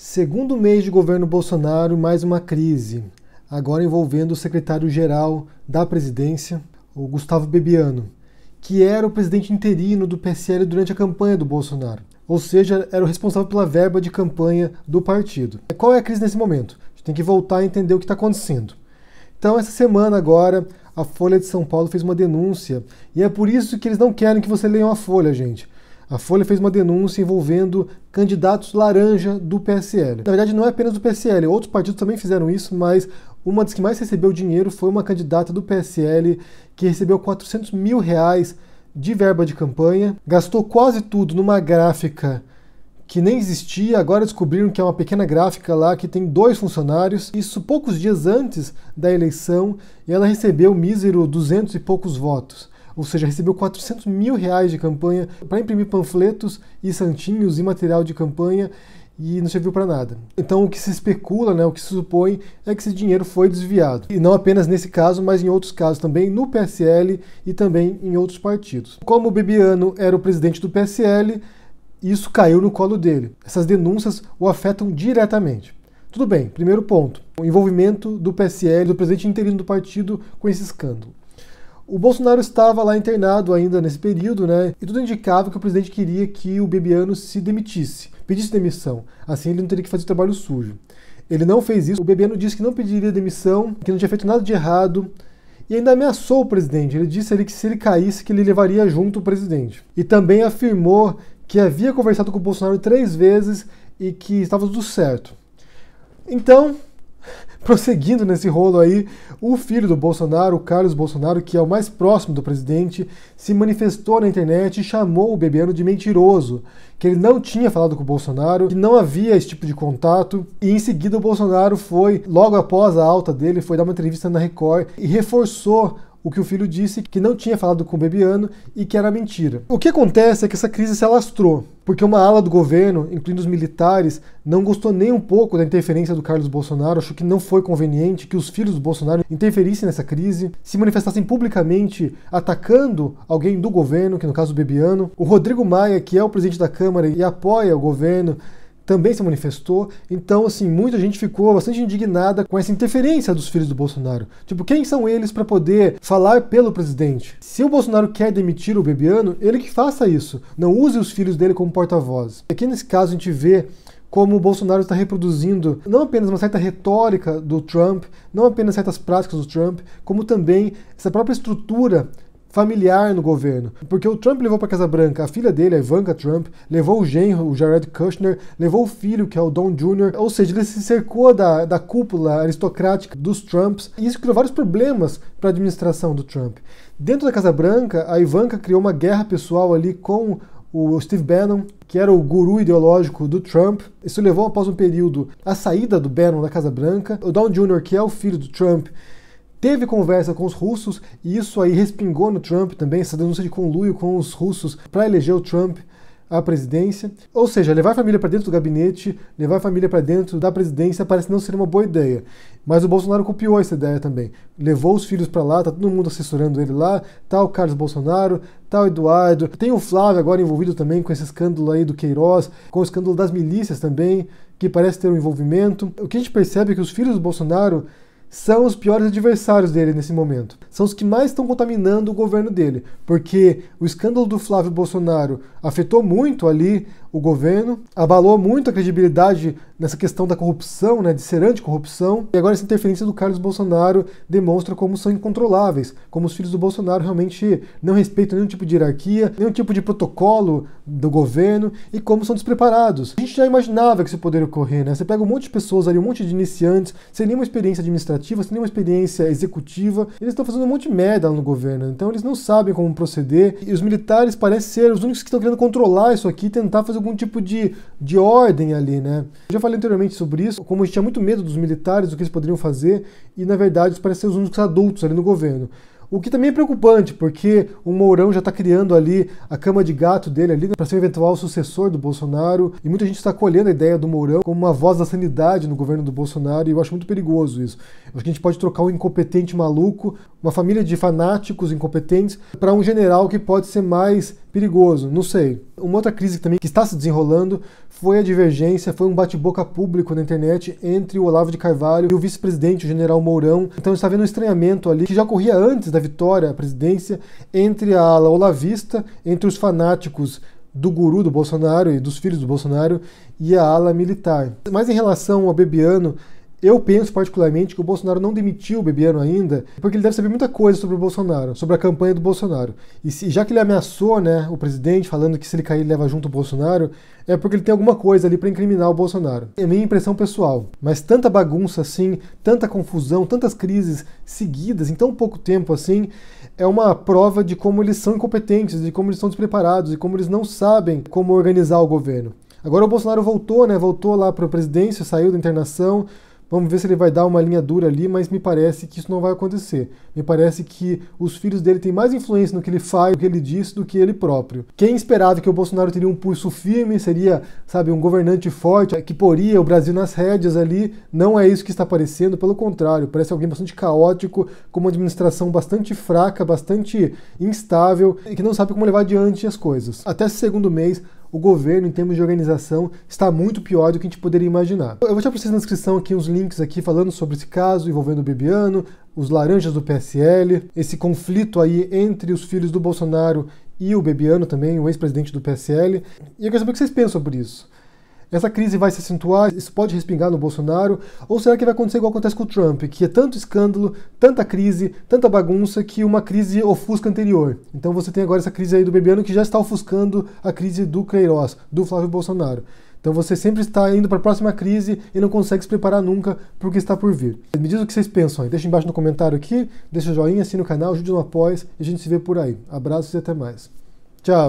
Segundo mês de governo Bolsonaro, mais uma crise, agora envolvendo o secretário-geral da presidência, o Gustavo Bebiano, que era o presidente interino do PSL durante a campanha do Bolsonaro, ou seja, era o responsável pela verba de campanha do partido. Qual é a crise nesse momento? A gente tem que voltar a entender o que está acontecendo. Então, essa semana agora, a Folha de São Paulo fez uma denúncia, e é por isso que eles não querem que você leia uma Folha, gente. A Folha fez uma denúncia envolvendo candidatos laranja do PSL. Na verdade, não é apenas do PSL, outros partidos também fizeram isso, mas uma das que mais recebeu dinheiro foi uma candidata do PSL que recebeu 400 mil reais de verba de campanha, gastou quase tudo numa gráfica que nem existia, agora descobriram que é uma pequena gráfica lá que tem dois funcionários, isso poucos dias antes da eleição, e ela recebeu mísero 200 e poucos votos ou seja, recebeu 400 mil reais de campanha para imprimir panfletos e santinhos e material de campanha e não serviu para nada. Então o que se especula, né, o que se supõe é que esse dinheiro foi desviado. E não apenas nesse caso, mas em outros casos também, no PSL e também em outros partidos. Como o Bibiano era o presidente do PSL, isso caiu no colo dele. Essas denúncias o afetam diretamente. Tudo bem, primeiro ponto, o envolvimento do PSL, do presidente interino do partido com esse escândalo. O Bolsonaro estava lá internado ainda nesse período, né? E tudo indicava que o presidente queria que o Bebiano se demitisse, pedisse demissão. Assim ele não teria que fazer o trabalho sujo. Ele não fez isso. O Bebiano disse que não pediria demissão, que não tinha feito nada de errado, e ainda ameaçou o presidente. Ele disse ali que se ele caísse, que ele levaria junto o presidente. E também afirmou que havia conversado com o Bolsonaro três vezes e que estava tudo certo. Então, Prosseguindo nesse rolo aí, o filho do Bolsonaro, Carlos Bolsonaro, que é o mais próximo do presidente, se manifestou na internet e chamou o Bebiano de mentiroso, que ele não tinha falado com o Bolsonaro, que não havia esse tipo de contato, e em seguida o Bolsonaro foi, logo após a alta dele, foi dar uma entrevista na Record e reforçou o que o filho disse que não tinha falado com o Bebiano e que era mentira. O que acontece é que essa crise se alastrou, porque uma ala do governo, incluindo os militares, não gostou nem um pouco da interferência do Carlos Bolsonaro, achou que não foi conveniente que os filhos do Bolsonaro interferissem nessa crise, se manifestassem publicamente atacando alguém do governo, que no caso o Bebiano. O Rodrigo Maia, que é o presidente da Câmara e apoia o governo, também se manifestou. Então, assim, muita gente ficou bastante indignada com essa interferência dos filhos do Bolsonaro. Tipo, quem são eles para poder falar pelo presidente? Se o Bolsonaro quer demitir o Bebiano, ele que faça isso. Não use os filhos dele como porta-voz. Aqui nesse caso a gente vê como o Bolsonaro está reproduzindo não apenas uma certa retórica do Trump, não apenas certas práticas do Trump, como também essa própria estrutura familiar no governo. Porque o Trump levou para Casa Branca a filha dele, a Ivanka Trump, levou o genro, o Jared Kushner, levou o filho, que é o Don Jr., ou seja, ele se cercou da, da cúpula aristocrática dos Trumps, e isso criou vários problemas para a administração do Trump. Dentro da Casa Branca, a Ivanka criou uma guerra pessoal ali com o Steve Bannon, que era o guru ideológico do Trump. Isso levou, após um período, à saída do Bannon da Casa Branca. O Don Jr., que é o filho do Trump, teve conversa com os russos e isso aí respingou no Trump também, essa denúncia de conluio com os russos para eleger o Trump à presidência. Ou seja, levar a família para dentro do gabinete, levar a família para dentro da presidência parece não ser uma boa ideia. Mas o Bolsonaro copiou essa ideia também. Levou os filhos para lá, tá todo mundo assessorando ele lá, tá Carlos Bolsonaro, tá Eduardo, tem o Flávio agora envolvido também com esse escândalo aí do Queiroz, com o escândalo das milícias também, que parece ter um envolvimento. O que a gente percebe é que os filhos do Bolsonaro são os piores adversários dele nesse momento. São os que mais estão contaminando o governo dele, porque o escândalo do Flávio Bolsonaro afetou muito ali o governo, abalou muito a credibilidade nessa questão da corrupção, né, de ser anticorrupção, e agora essa interferência do Carlos Bolsonaro demonstra como são incontroláveis, como os filhos do Bolsonaro realmente não respeitam nenhum tipo de hierarquia, nenhum tipo de protocolo do governo e como são despreparados. A gente já imaginava que isso poderia ocorrer, né? Você pega um monte de pessoas ali, um monte de iniciantes, sem nenhuma experiência administrativa, sem nenhuma experiência executiva, eles estão fazendo um monte de merda no governo, então eles não sabem como proceder, e os militares parecem ser os únicos que estão querendo controlar isso aqui, tentar fazer algum tipo de, de ordem ali, né? Eu já falei anteriormente sobre isso, como a gente tinha muito medo dos militares, o que eles poderiam fazer, e na verdade isso parece ser os únicos adultos ali no governo. O que também é preocupante, porque o Mourão já está criando ali a cama de gato dele ali né, para ser o eventual sucessor do Bolsonaro. E muita gente está acolhendo a ideia do Mourão como uma voz da sanidade no governo do Bolsonaro. E eu acho muito perigoso isso. Eu acho que a gente pode trocar um incompetente maluco, uma família de fanáticos incompetentes, para um general que pode ser mais perigoso, não sei. Uma outra crise também que está se desenrolando foi a divergência, foi um bate-boca público na internet entre o Olavo de Carvalho e o vice-presidente, o general Mourão. Então está havendo um estranhamento ali que já ocorria antes da vitória à presidência entre a ala olavista, entre os fanáticos do guru do Bolsonaro e dos filhos do Bolsonaro e a ala militar. Mas em relação ao Bebiano, eu penso particularmente que o Bolsonaro não demitiu o Bebiano ainda, porque ele deve saber muita coisa sobre o Bolsonaro, sobre a campanha do Bolsonaro. E se, já que ele ameaçou, né, o presidente falando que se ele cair ele leva junto o Bolsonaro, é porque ele tem alguma coisa ali para incriminar o Bolsonaro. É minha impressão pessoal. Mas tanta bagunça assim, tanta confusão, tantas crises seguidas em tão pouco tempo assim, é uma prova de como eles são incompetentes, de como eles são despreparados, de como eles não sabem como organizar o governo. Agora o Bolsonaro voltou, né? Voltou lá para a presidência, saiu da internação, Vamos ver se ele vai dar uma linha dura ali, mas me parece que isso não vai acontecer. Me parece que os filhos dele têm mais influência no que ele faz, no que ele diz, do que ele próprio. Quem esperava que o Bolsonaro teria um pulso firme, seria, sabe, um governante forte, que poria o Brasil nas rédeas ali, não é isso que está aparecendo, pelo contrário, parece alguém bastante caótico, com uma administração bastante fraca, bastante instável e que não sabe como levar adiante as coisas. Até segundo mês, o governo, em termos de organização, está muito pior do que a gente poderia imaginar. Eu vou deixar para vocês na descrição aqui uns links aqui falando sobre esse caso envolvendo o Bebiano, os laranjas do PSL, esse conflito aí entre os filhos do Bolsonaro e o Bebiano também, o ex-presidente do PSL. E eu quero saber o que vocês pensam sobre isso. Essa crise vai se acentuar? Isso pode respingar no Bolsonaro? Ou será que vai acontecer igual acontece com o Trump, que é tanto escândalo, tanta crise, tanta bagunça que uma crise ofusca anterior? Então você tem agora essa crise aí do Bebiano que já está ofuscando a crise do Queiroz, do Flávio Bolsonaro. Então você sempre está indo para a próxima crise e não consegue se preparar nunca para o que está por vir. Me diz o que vocês pensam aí. Deixa embaixo no comentário aqui, deixa o joinha, assina o canal, ajude no após e a gente se vê por aí. Abraços e até mais. Tchau!